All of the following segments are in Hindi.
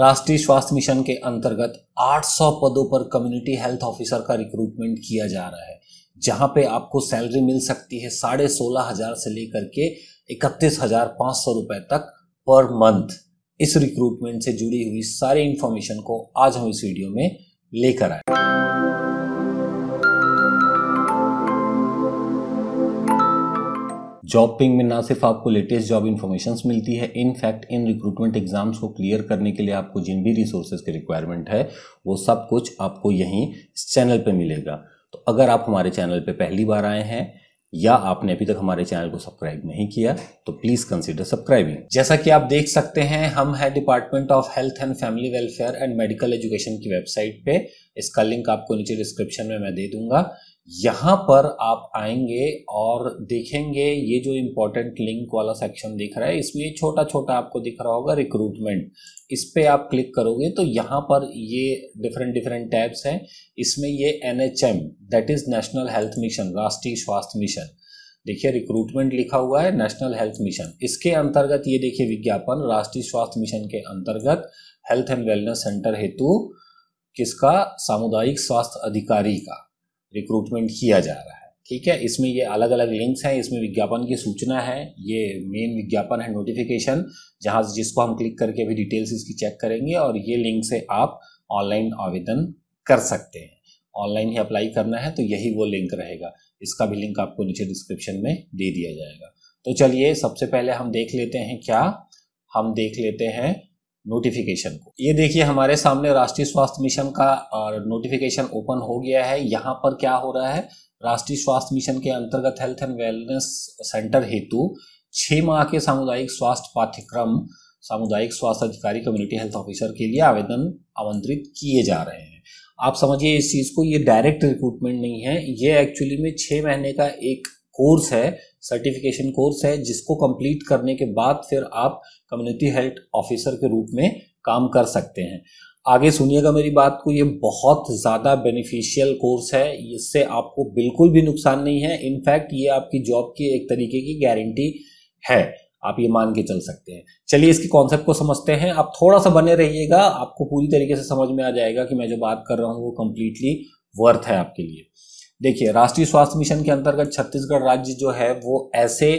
राष्ट्रीय स्वास्थ्य मिशन के अंतर्गत 800 पदों पर कम्युनिटी हेल्थ ऑफिसर का रिक्रूटमेंट किया जा रहा है जहां पे आपको सैलरी मिल सकती है साढ़े सोलह हजार से लेकर के इकतीस हजार पांच सौ रुपए तक पर मंथ इस रिक्रूटमेंट से जुड़ी हुई सारी इंफॉर्मेशन को आज हम इस वीडियो में लेकर आए जॉब पिंग में ना सिर्फ आपको लेटेस्ट जॉब इन्फॉर्मेशन मिलती है इनफैक्ट इन रिक्रूटमेंट एग्जाम्स को क्लियर करने के लिए आपको जिन भी रिसोर्सेज की रिक्वायरमेंट है वो सब कुछ आपको यहीं इस चैनल पर मिलेगा तो अगर आप हमारे चैनल पर पहली बार आए हैं या आपने अभी तक हमारे चैनल को सब्सक्राइब नहीं किया तो प्लीज कंसीडर सब्सक्राइबिंग जैसा कि आप देख सकते हैं हम है department of health and family welfare and medical education की वेबसाइट पे इसका लिंक आपको नीचे डिस्क्रिप्शन में मैं दे दूंगा यहाँ पर आप आएंगे और देखेंगे ये जो इम्पोर्टेंट लिंक वाला सेक्शन दिख रहा है इसमें छोटा छोटा आपको दिख रहा होगा रिक्रूटमेंट इस पर आप क्लिक करोगे तो यहाँ पर ये डिफरेंट डिफरेंट टैब्स हैं इसमें ये N H M that is national health mission राष्ट्रीय स्वास्थ्य मिशन देखिए रिक्रूटमेंट लिखा हुआ है नेशनल हेल्थ मिशन इसके अंतर्गत ये देखिए विज्ञापन राष्ट्रीय स्वास्थ्य मिशन के अंतर्गत हेल्थ एंड वेलनेस सेंटर हेतु किसका सामुदायिक स्वास्थ्य अधिकारी का रिक्रूटमेंट किया जा रहा है ठीक है इसमें ये अलग अलग लिंक्स हैं इसमें विज्ञापन की सूचना है ये मेन विज्ञापन है नोटिफिकेशन जहाँ जिसको हम क्लिक करके अभी डिटेल्स इसकी चेक करेंगे और ये लिंक से आप ऑनलाइन आवेदन कर सकते हैं ऑनलाइन ही अप्लाई करना है तो यही वो लिंक रहेगा इसका भी लिंक आपको नीचे डिस्क्रिप्शन में दे दिया जाएगा तो चलिए सबसे पहले हम देख लेते हैं क्या हम देख लेते हैं नोटिफिकेशन को ये देखिए हमारे सामने राष्ट्रीय स्वास्थ्य मिशन का नोटिफिकेशन ओपन हो गया है यहाँ पर क्या हो रहा है राष्ट्रीय स्वास्थ्य मिशन के अंतर्गत हेल्थ एंड वेलनेस सेंटर हेतु छः माह के सामुदायिक स्वास्थ्य पाठ्यक्रम सामुदायिक स्वास्थ्य अधिकारी कम्युनिटी हेल्थ ऑफिसर के लिए आवेदन आमंत्रित किए जा रहे हैं आप समझिए इस चीज़ को ये डायरेक्ट रिक्रूटमेंट नहीं है ये एक्चुअली में छह महीने का एक कोर्स है सर्टिफिकेशन कोर्स है जिसको कंप्लीट करने के बाद फिर आप कम्युनिटी हेल्थ ऑफिसर के रूप में काम कर सकते हैं आगे सुनिएगा मेरी बात को ये बहुत ज़्यादा बेनिफिशियल कोर्स है इससे आपको बिल्कुल भी नुकसान नहीं है इनफैक्ट ये आपकी जॉब की एक तरीके की गारंटी है आप ये मान के चल सकते हैं चलिए इसके कॉन्सेप्ट को समझते हैं आप थोड़ा सा बने रहिएगा आपको पूरी तरीके से समझ में आ जाएगा कि मैं जो बात कर रहा हूँ वो कम्प्लीटली वर्थ है आपके लिए देखिए राष्ट्रीय स्वास्थ्य मिशन के अंतर्गत छत्तीसगढ़ राज्य जो है वो ऐसे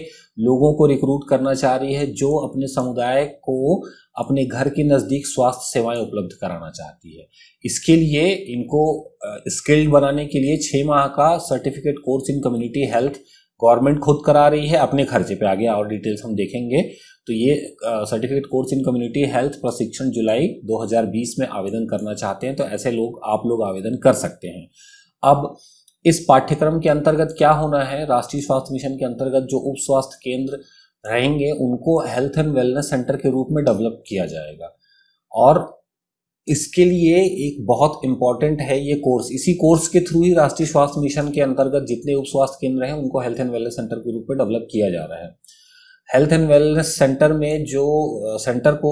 लोगों को रिक्रूट करना चाह रही है जो अपने समुदाय को अपने घर के नज़दीक स्वास्थ्य सेवाएं उपलब्ध कराना चाहती है इसके लिए इनको स्किल्ड बनाने के लिए छः माह का certificate course in community health government खुद करा रही है अपने खर्चे पे आगे और डिटेल्स हम देखेंगे तो ये certificate course in community health प्रशिक्षण जुलाई 2020 में आवेदन करना चाहते हैं तो ऐसे लोग आप लोग आवेदन कर सकते हैं अब इस पाठ्यक्रम के अंतर्गत क्या होना है राष्ट्रीय स्वास्थ्य मिशन के अंतर्गत जो उप स्वास्थ्य केंद्र रहेंगे उनको हेल्थ एंड वेलनेस सेंटर के रूप में डेवलप किया जाएगा और इसके लिए एक बहुत इंपॉर्टेंट है ये कोर्स इसी कोर्स के थ्रू ही राष्ट्रीय स्वास्थ्य मिशन के अंतर्गत जितने उप स्वास्थ्य केंद्र हैं उनको हेल्थ एंड वेलनेस सेंटर के रूप में डेवलप किया जा रहा है हेल्थ एंड वेलनेस सेंटर में जो सेंटर को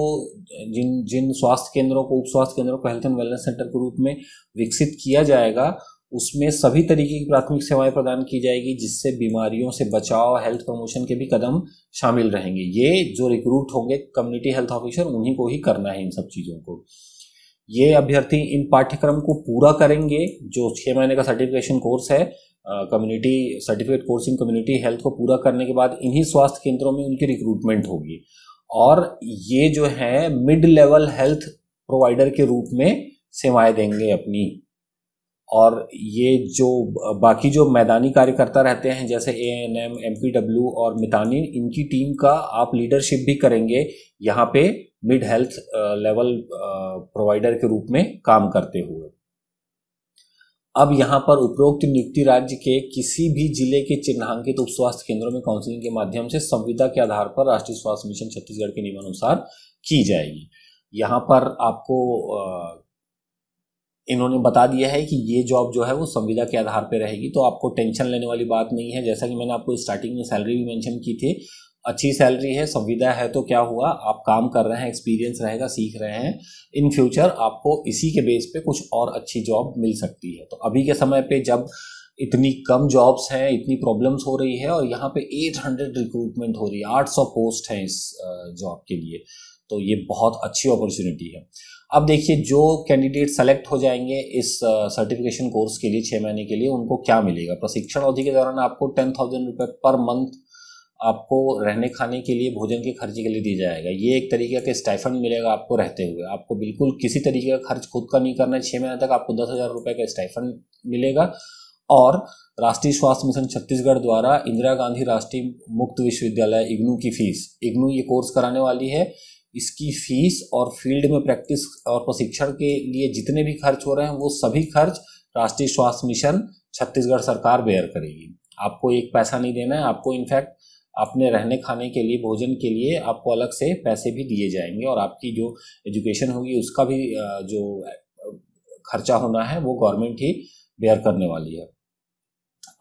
जिन जिन स्वास्थ्य केंद्रों को उप स्वास्थ्य केंद्रों को हेल्थ एंड वेलनेस सेंटर के रूप में विकसित किया जाएगा उसमें सभी तरीके की प्राथमिक सेवाएं प्रदान की जाएगी जिससे बीमारियों से बचाव हेल्थ प्रमोशन के भी कदम शामिल रहेंगे ये जो रिक्रूट होंगे कम्युनिटी हेल्थ ऑफिसर उन्हीं को ही करना है इन सब चीज़ों को ये अभ्यर्थी इन पाठ्यक्रम को पूरा करेंगे जो छः महीने का सर्टिफिकेशन कोर्स है community certificate course in community health को पूरा करने के बाद इन्हीं स्वास्थ्य केंद्रों में उनकी रिक्रूटमेंट होगी और ये जो है मिड लेवल हेल्थ प्रोवाइडर के रूप में सेवाएं देंगे अपनी और ये जो बाकी जो मैदानी कार्यकर्ता रहते हैं जैसे A N M M P W और मितानी इनकी टीम का आप लीडरशिप भी करेंगे यहाँ पे मिड हेल्थ लेवल प्रोवाइडर के रूप में काम करते हुए अब यहाँ पर उपरोक्त नियुक्ति राज्य के किसी भी जिले के चिन्हांकित उप स्वास्थ्य केंद्रों में काउंसलिंग के माध्यम से संविदा के आधार पर राष्ट्रीय स्वास्थ्य मिशन छत्तीसगढ़ के नियमानुसार की जाएगी यहाँ पर आपको इन्होंने बता दिया है कि ये जॉब जो है वो संविदा के आधार पर रहेगी तो आपको टेंशन लेने वाली बात नहीं है जैसा कि मैंने आपको स्टार्टिंग में सैलरी भी मैंशन की थी अच्छी सैलरी है संविदा है तो क्या हुआ आप काम कर रहे हैं एक्सपीरियंस रहेगा सीख रहे हैं इन फ्यूचर आपको इसी के बेस पे कुछ और अच्छी जॉब मिल सकती है तो अभी के समय पे जब इतनी कम जॉब्स हैं इतनी प्रॉब्लम्स हो रही है और यहाँ पे 800 रिक्रूटमेंट हो रही है 800 पोस्ट हैं इस जॉब के लिए तो ये बहुत अच्छी अपॉर्चुनिटी है अब देखिए जो कैंडिडेट सेलेक्ट हो जाएंगे इस सर्टिफिकेशन कोर्स के लिए छः महीने के लिए उनको क्या मिलेगा प्रशिक्षण अवधि के दौरान आपको टेन थाउजेंड रुपये पर मंथ आपको रहने खाने के लिए भोजन के खर्चे के लिए दिया जाएगा ये एक तरीके का स्टाइफंड मिलेगा आपको रहते हुए आपको बिल्कुल किसी तरीके का खर्च खुद का नहीं करना है छः महीने तक आपको दस हज़ार रुपये का स्टाइफंड मिलेगा और राष्ट्रीय स्वास्थ्य मिशन छत्तीसगढ़ द्वारा इंदिरा गांधी राष्ट्रीय मुक्त विश्वविद्यालय इग्नू की फीस इग्नू ये कोर्स कराने वाली है इसकी फीस और फील्ड में प्रैक्टिस और प्रशिक्षण के लिए जितने भी खर्च हो रहे हैं वो सभी खर्च राष्ट्रीय स्वास्थ्य मिशन छत्तीसगढ़ सरकार बेयर करेगी आपको एक पैसा नहीं देना है आपको इनफैक्ट अपने रहने खाने के लिए भोजन के लिए आपको अलग से पैसे भी दिए जाएंगे और आपकी जो एजुकेशन होगी उसका भी जो खर्चा होना है वो गवर्नमेंट ही बेयर करने वाली है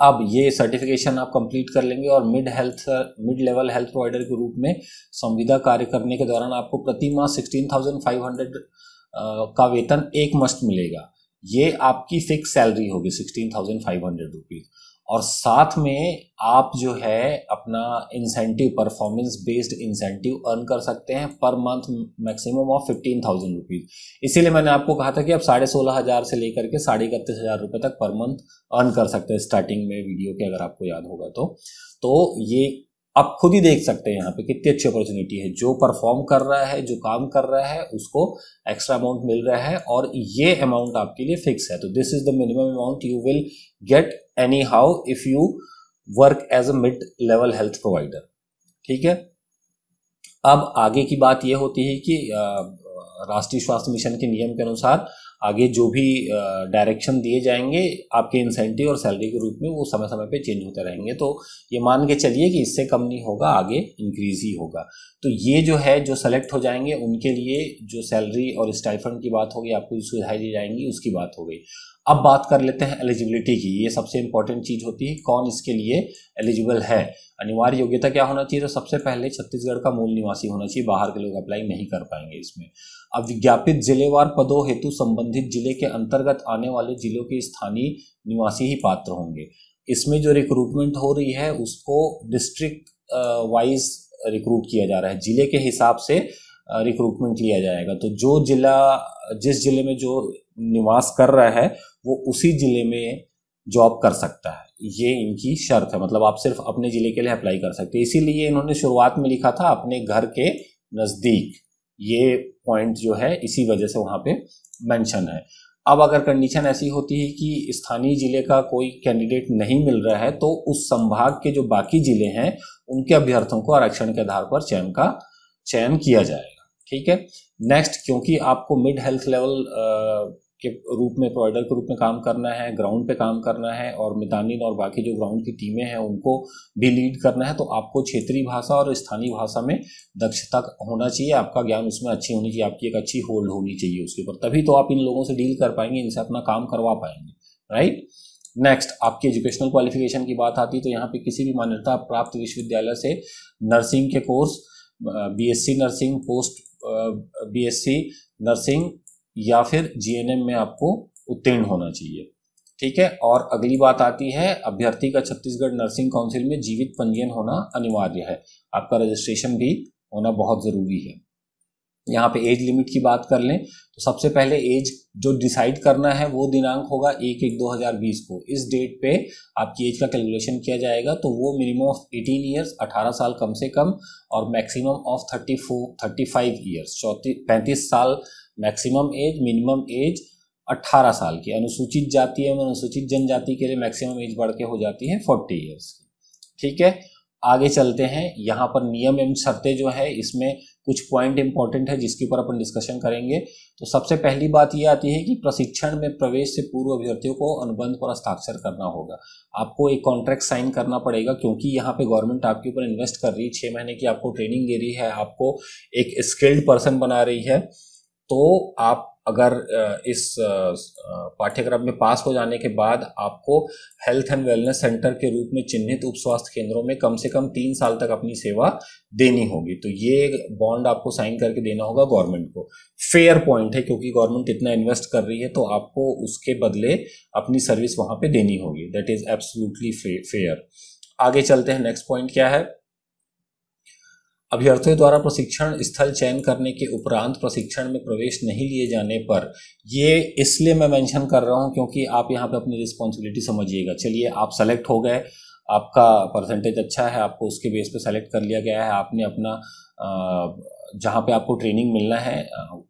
अब ये सर्टिफिकेशन आप कंप्लीट कर लेंगे और mid health mid level health provider के रूप में संविदा कार्य करने के दौरान आपको प्रति माह सिक्सटीन थाउजेंड फाइव हंड्रेड का वेतन एक मस्ट मिलेगा ये आपकी फिक्स सैलरी होगी sixteen thousand five hundred rupees और साथ में आप जो है अपना incentive performance based incentive earn कर सकते हैं per month maximum of fifteen thousand rupees इसीलिए मैंने आपको कहा था कि आप साढ़े सोलह हज़ार से लेकर के साढ़े इकतीस हज़ार रुपये तक पर मंथ अर्न कर सकते हैं स्टार्टिंग में वीडियो के अगर आपको याद होगा तो तो ये आप खुद ही देख सकते हैं यहाँ पे कितनी अच्छी अपॉर्चुनिटी है जो परफॉर्म कर रहा है जो काम कर रहा है उसको एक्स्ट्रा अमाउंट मिल रहा है और ये अमाउंट आपके लिए फिक्स है तो this is the minimum amount you will get anyhow if you work as a mid level health provider ठीक है अब आगे की बात यह होती है कि राष्ट्रीय स्वास्थ्य मिशन के नियम के अनुसार आगे जो भी डायरेक्शन दिए जाएंगे आपके इंसेंटिव और सैलरी के रूप में वो समय समय पे चेंज होते रहेंगे तो ये मान के चलिए कि इससे कम नहीं होगा आगे इंक्रीज ही होगा तो ये जो है जो सेलेक्ट हो जाएंगे उनके लिए जो सैलरी और स्टाइफंड की बात होगी आपको जो सुझाई दी जाएंगी उसकी बात हो गई अब बात कर लेते हैं एलिजिबिलिटी की ये सबसे इंपॉर्टेंट चीज़ होती है कौन इसके लिए एलिजिबल है अनिवार्य योग्यता क्या होना चाहिए तो सबसे पहले छत्तीसगढ़ का मूल निवासी होना चाहिए बाहर के लोग अप्लाई नहीं कर पाएंगे इसमें अब विज्ञापित जिलेवार पदों हेतु संबंधित जिले के अंतर्गत आने वाले जिलों के स्थानीय निवासी ही पात्र होंगे इसमें जो रिक्रूटमेंट हो रही है उसको डिस्ट्रिक्ट वाइज रिक्रूट किया जा रहा है जिले के हिसाब से रिक्रूटमेंट लिया जाएगा तो जो जिला जिस जिले में जो निवास कर रहा है वो उसी जिले में जॉब कर सकता है ये इनकी शर्त है मतलब आप सिर्फ अपने ज़िले के लिए अप्लाई कर सकते हैं इसीलिए इन्होंने शुरुआत में लिखा था अपने घर के नज़दीक ये पॉइंट जो है इसी वजह से वहाँ पे मेंशन है अब अगर कंडीशन ऐसी होती है कि स्थानीय जिले का कोई कैंडिडेट नहीं मिल रहा है तो उस संभाग के जो बाकी जिले हैं उनके अभ्यर्थियों को आरक्षण के आधार पर चयन का चयन किया जाएगा ठीक है नेक्स्ट क्योंकि आपको मिड हेल्थ लेवल के रूप में प्रोवाइडर के रूप में काम करना है ग्राउंड पे काम करना है और मितानिन और बाकी जो ग्राउंड की टीमें हैं उनको भी लीड करना है तो आपको क्षेत्रीय भाषा और स्थानीय भाषा में दक्षता होना चाहिए आपका ज्ञान उसमें अच्छी होनी चाहिए आपकी एक अच्छी होल्ड होनी चाहिए उसके ऊपर तभी तो आप इन लोगों से डील कर पाएंगे इनसे अपना काम करवा पाएंगे राइट नेक्स्ट आपकी एजुकेशनल क्वालिफिकेशन की बात आती है तो यहाँ पे किसी भी मान्यता प्राप्त विश्वविद्यालय से नर्सिंग के course BSc nursing post BSc nursing या फिर जीएनएम में आपको उत्तीर्ण होना चाहिए ठीक है और अगली बात आती है अभ्यर्थी का छत्तीसगढ़ नर्सिंग काउंसिल में जीवित पंजीयन होना अनिवार्य है आपका रजिस्ट्रेशन भी होना बहुत ज़रूरी है यहाँ पे एज लिमिट की बात कर लें तो सबसे पहले एज जो डिसाइड करना है वो दिनांक होगा एक एक दो हज़ार बीस को इस डेट पे आपकी एज का कैलकुलेशन किया जाएगा तो वो मिनिमम ऑफ एटीन ईयर्स अठारह साल कम से कम और maximum of thirty four thirty five years चौंतीस पैंतीस साल मैक्सिमम एज मिनिमम एज 18 साल की अनुसूचित जाति एवं अनुसूचित जनजाति के लिए मैक्सिमम एज बढ़ के हो जाती है 40 इयर्स की ठीक है आगे चलते हैं यहाँ पर नियम एवं शर्तें जो है इसमें कुछ पॉइंट इंपॉर्टेंट है जिसके ऊपर अपन डिस्कशन करेंगे तो सबसे पहली बात यह आती है कि प्रशिक्षण में प्रवेश से पूर्व अभ्यर्थियों को अनुबंध पर हस्ताक्षर करना होगा आपको एक कॉन्ट्रैक्ट साइन करना पड़ेगा क्योंकि यहाँ पे गवर्नमेंट आपके ऊपर इन्वेस्ट कर रही है छः महीने की आपको ट्रेनिंग दे रही है आपको एक स्किल्ड पर्सन बना रही है तो आप अगर इस पाठ्यक्रम में पास हो जाने के बाद आपको हेल्थ एंड वेलनेस सेंटर के रूप में चिन्हित उप स्वास्थ्य केंद्रों में कम से कम तीन साल तक अपनी सेवा देनी होगी तो ये बॉन्ड आपको साइन करके देना होगा गवर्नमेंट को फेयर पॉइंट है क्योंकि गवर्नमेंट इतना इन्वेस्ट कर रही है तो आपको उसके बदले अपनी सर्विस वहां पे देनी होगी दैट इज एब्सोल्युटली फेयर आगे चलते हैं नेक्स्ट पॉइंट क्या है अभ्यर्थियों द्वारा प्रशिक्षण स्थल चयन करने के उपरांत प्रशिक्षण में प्रवेश नहीं लिए जाने पर ये इसलिए मैं मेंशन कर रहा हूँ क्योंकि आप यहाँ पे अपनी रिस्पॉन्सिबिलिटी समझिएगा चलिए आप सेलेक्ट हो गए आपका परसेंटेज अच्छा है आपको उसके बेस पे सेलेक्ट कर लिया गया है आपने अपना जहाँ पे आपको ट्रेनिंग मिलना है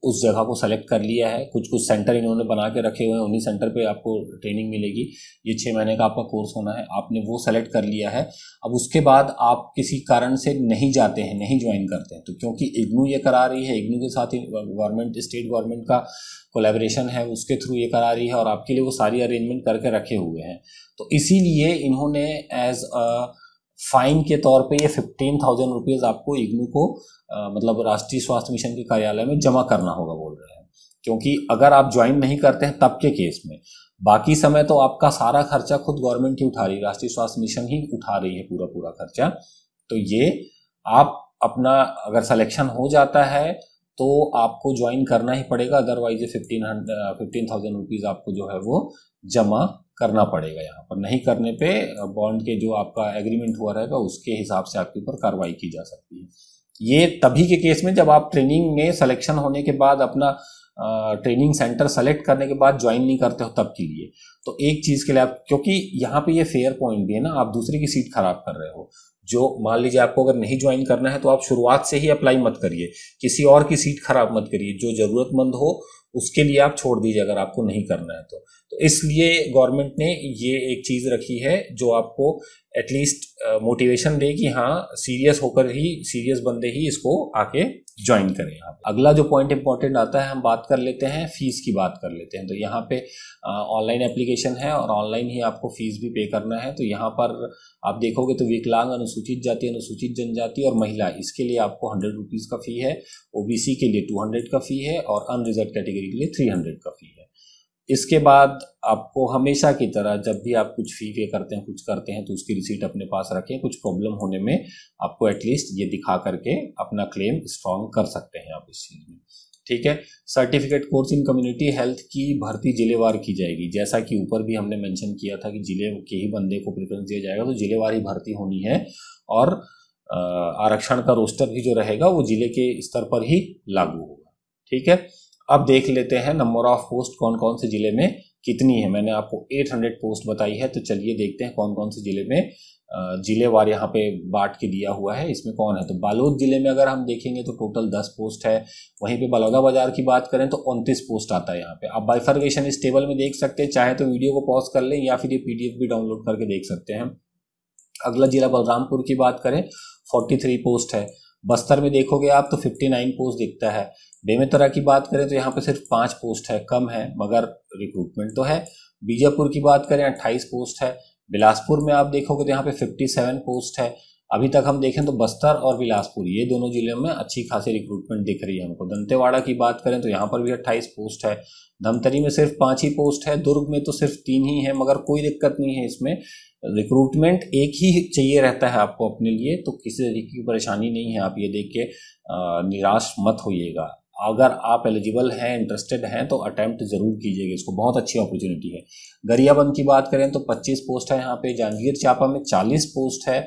उस जगह को सेलेक्ट कर लिया है कुछ कुछ सेंटर इन्होंने बना के रखे हुए हैं उन्हीं सेंटर पे आपको ट्रेनिंग मिलेगी ये छः महीने का आपका कोर्स होना है आपने वो सेलेक्ट कर लिया है अब उसके बाद आप किसी कारण से नहीं जाते हैं नहीं ज्वाइन करते हैं तो क्योंकि इग्नू ये करा रही है इग्नू के साथ गवर्नमेंट स्टेट गवर्नमेंट का कोलेब्रेशन है उसके थ्रू ये करा रही है और आपके लिए वो सारी अरेंजमेंट करके रखे हुए हैं तो इसीलिए इन्होंने एज फाइन के तौर पे ये फिफ्टीन थाउजेंड रुपीज़ आपको इग्नू को आ, मतलब राष्ट्रीय स्वास्थ्य मिशन के कार्यालय में जमा करना होगा बोल रहे हैं क्योंकि अगर आप ज्वाइन नहीं करते हैं तब के केस में बाकी समय तो आपका सारा खर्चा खुद गवर्नमेंट ही उठा रही है राष्ट्रीय स्वास्थ्य मिशन ही उठा रही है पूरा पूरा खर्चा तो ये आप अपना अगर सिलेक्शन हो जाता है तो आपको ज्वाइन करना ही पड़ेगा अदरवाइज ये fifteen hundred fifteen thousand rupees आपको जो है वो जमा करना पड़ेगा यहाँ पर नहीं करने पे बॉन्ड के जो आपका एग्रीमेंट हुआ रहेगा उसके हिसाब से आपके ऊपर कार्रवाई की जा सकती है ये तभी के केस में जब आप ट्रेनिंग में सिलेक्शन होने के बाद अपना ट्रेनिंग सेंटर सेलेक्ट करने के बाद ज्वाइन नहीं करते हो तब के लिए तो एक चीज़ के लिए आप क्योंकि यहाँ पे ये फेयर पॉइंट भी है ना आप दूसरे की सीट खराब कर रहे हो जो मान लीजिए आपको अगर नहीं ज्वाइन करना है तो आप शुरुआत से ही अप्लाई मत करिए किसी और की सीट खराब मत करिए जो ज़रूरतमंद हो उसके लिए आप छोड़ दीजिए अगर आपको नहीं करना है तो तो इसलिए गवर्नमेंट ने ये एक चीज़ रखी है जो आपको एटलीस्ट मोटिवेशन दे कि हाँ सीरियस होकर ही सीरियस बंदे ही इसको आके ज्वाइन करें आप अगला जो पॉइंट इंपॉर्टेंट आता है हम बात कर लेते हैं फीस की बात कर लेते हैं तो यहाँ पे ऑनलाइन एप्लीकेशन है और ऑनलाइन ही आपको फीस भी पे करना है तो यहाँ पर आप देखोगे तो विकलांग अनुसूचित जाति अनुसूचित जनजाति और महिला इसके लिए आपको हंड्रेड रुपीज़ का फ़ी है ओ के लिए टू का फ़ी है और अनरिजर्व कैटेगरी कैटेगरी के लिए थ्री हंड्रेड का फ़ी है इसके बाद आपको हमेशा की तरह जब भी आप कुछ फ़ी पे करते हैं कुछ करते हैं तो उसकी रिसीट अपने पास रखें कुछ प्रॉब्लम होने में आपको एटलीस्ट ये दिखा करके अपना क्लेम स्ट्रॉन्ग कर सकते हैं आप इस चीज़ में ठीक है certificate course in community health की भर्ती जिलेवार की जाएगी जैसा कि ऊपर भी हमने मेंशन किया था कि जिले के ही बंदे को प्रेफरेंस दिया जाएगा तो जिलेवार ही भर्ती होनी है और आरक्षण का रोस्टर भी जो रहेगा वो जिले के स्तर पर ही लागू होगा ठीक है अब देख लेते हैं नंबर ऑफ पोस्ट कौन कौन से ज़िले में कितनी है मैंने आपको 800 पोस्ट बताई है तो चलिए देखते हैं कौन कौन से ज़िले में ज़िलेवार यहाँ पे बांट के दिया हुआ है इसमें कौन है तो बालोद ज़िले में अगर हम देखेंगे तो टोटल 10 पोस्ट है वहीं पे बलौदा बाजार की बात करें तो उनतीस पोस्ट आता है यहाँ पे आप बाइफर्गेशन इस टेबल में देख सकते हैं चाहे तो वीडियो को पॉज कर लें या फिर ये पी भी डाउनलोड करके देख सकते हैं अगला जिला बलरामपुर की बात करें फोर्टी पोस्ट है बस्तर में देखोगे आप तो 59 पोस्ट दिखता है बेमेतरा की बात करें तो यहाँ पे सिर्फ पाँच पोस्ट है कम है मगर रिक्रूटमेंट तो है बीजापुर की बात करें अट्ठाईस पोस्ट है बिलासपुर में आप देखोगे तो यहाँ पे 57 पोस्ट है अभी तक हम देखें तो बस्तर और बिलासपुर ये दोनों जिलों में अच्छी खासी रिक्रूटमेंट दिख रही है हमको दंतेवाड़ा की बात करें तो यहाँ पर भी अट्ठाईस पोस्ट है धमतरी में सिर्फ पाँच ही पोस्ट है दुर्ग में तो सिर्फ तीन ही है मगर कोई दिक्कत नहीं है इसमें रिक्रूटमेंट एक ही चाहिए रहता है आपको अपने लिए तो किसी तरीके की परेशानी नहीं है आप ये देख के निराश मत होइएगा अगर आप एलिजिबल हैं इंटरेस्टेड हैं तो अटैम्प्ट जरूर कीजिएगा इसको बहुत अच्छी अपॉर्चुनिटी है गरियाबंद की बात करें तो 25 पोस्ट है यहाँ पे जांजगीर चापा में 40 पोस्ट है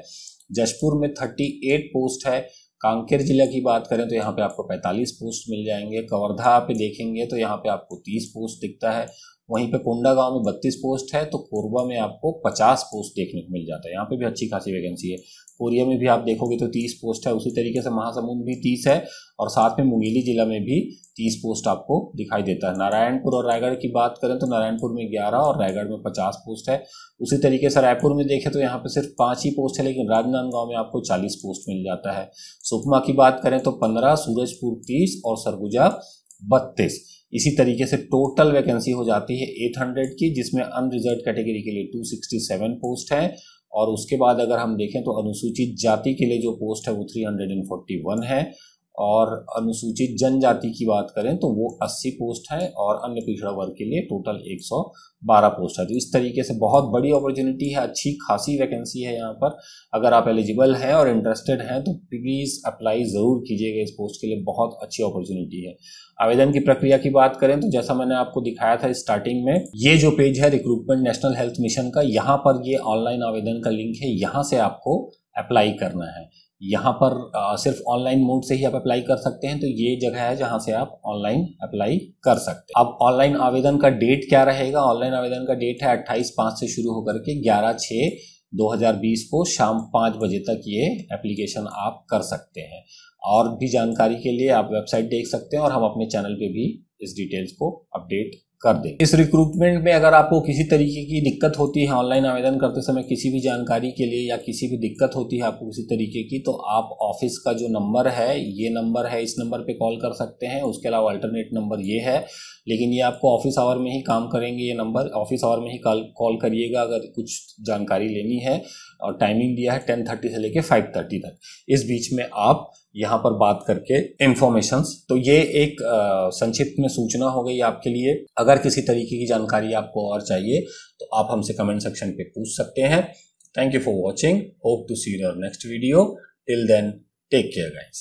जशपुर में 38 पोस्ट है कांकेर जिला की बात करें तो यहाँ पे आपको 45 पोस्ट मिल जाएंगे कवर्धा पे देखेंगे तो यहाँ पे आपको 30 पोस्ट दिखता है वहीं पे कोंडा गांव में बत्तीस पोस्ट है तो कोरबा में आपको पचास पोस्ट देखने को मिल जाता है यहाँ पे भी अच्छी खासी वैकेंसी है कोरिया में भी आप देखोगे तो तीस पोस्ट है उसी तरीके से महासमुंद भी तीस है और साथ में मुंगेली जिला में भी तीस पोस्ट आपको दिखाई देता है नारायणपुर और रायगढ़ की बात करें तो नारायणपुर में ग्यारह और रायगढ़ में पचास पोस्ट है उसी तरीके से रायपुर में देखें तो यहाँ पे सिर्फ पाँच ही पोस्ट है लेकिन राजनांदगांव में आपको चालीस पोस्ट मिल जाता है सुकमा की बात करें तो पंद्रह सूरजपुर तीस और सरगुजा बत्तीस इसी तरीके से टोटल वैकेंसी हो जाती है 800 की जिसमें अनरिजर्व कैटेगरी के लिए 267 पोस्ट है और उसके बाद अगर हम देखें तो अनुसूचित जाति के लिए जो पोस्ट है वो 341 है और अनुसूचित जनजाति की बात करें तो वो 80 पोस्ट है और अन्य पिछड़ा वर्ग के लिए टोटल 112 पोस्ट है तो इस तरीके से बहुत बड़ी अपॉर्चुनिटी है अच्छी खासी वैकेंसी है यहाँ पर अगर आप एलिजिबल हैं और इंटरेस्टेड हैं तो प्लीज़ अप्लाई ज़रूर कीजिएगा इस पोस्ट के लिए बहुत अच्छी अपॉर्चुनिटी है आवेदन की प्रक्रिया की बात करें तो जैसा मैंने आपको दिखाया था स्टार्टिंग में ये जो पेज है रिक्रूटमेंट नेशनल हेल्थ मिशन का यहाँ पर ये ऑनलाइन आवेदन का लिंक है यहाँ से आपको अप्लाई करना है यहाँ पर आ, सिर्फ ऑनलाइन मोड से ही आप अप्लाई कर सकते हैं तो ये जगह है जहाँ से आप ऑनलाइन अप्लाई कर सकते हैं अब ऑनलाइन आवेदन का डेट क्या रहेगा ऑनलाइन आवेदन का डेट है अट्ठाईस पाँच से शुरू होकर के ग्यारह छः 2020 को शाम पाँच बजे तक ये एप्लीकेशन आप कर सकते हैं और भी जानकारी के लिए आप वेबसाइट देख सकते हैं और हम अपने चैनल पे भी इस डिटेल्स को अपडेट कर दें इस रिक्रूटमेंट में अगर आपको किसी तरीके की दिक्कत होती है ऑनलाइन आवेदन करते समय किसी भी जानकारी के लिए या किसी भी दिक्कत होती है आपको किसी तरीके की तो आप ऑफिस का जो नंबर है ये नंबर है इस नंबर पे कॉल कर सकते हैं उसके अलावा अल्टरनेट नंबर ये है लेकिन ये आपको ऑफिस आवर में ही काम करेंगे ये नंबर ऑफिस आवर में ही कॉल कॉल करिएगा अगर कुछ जानकारी लेनी है और टाइमिंग दिया है टेन थर्टी से लेकर फाइव थर्टी तक इस बीच में आप यहाँ पर बात करके इंफॉर्मेशन तो ये एक संक्षिप्त में सूचना हो गई आपके लिए अगर किसी तरीके की जानकारी आपको और चाहिए तो आप हमसे कमेंट सेक्शन पे पूछ सकते हैं thank you for watching hope to see your next video till then take care guys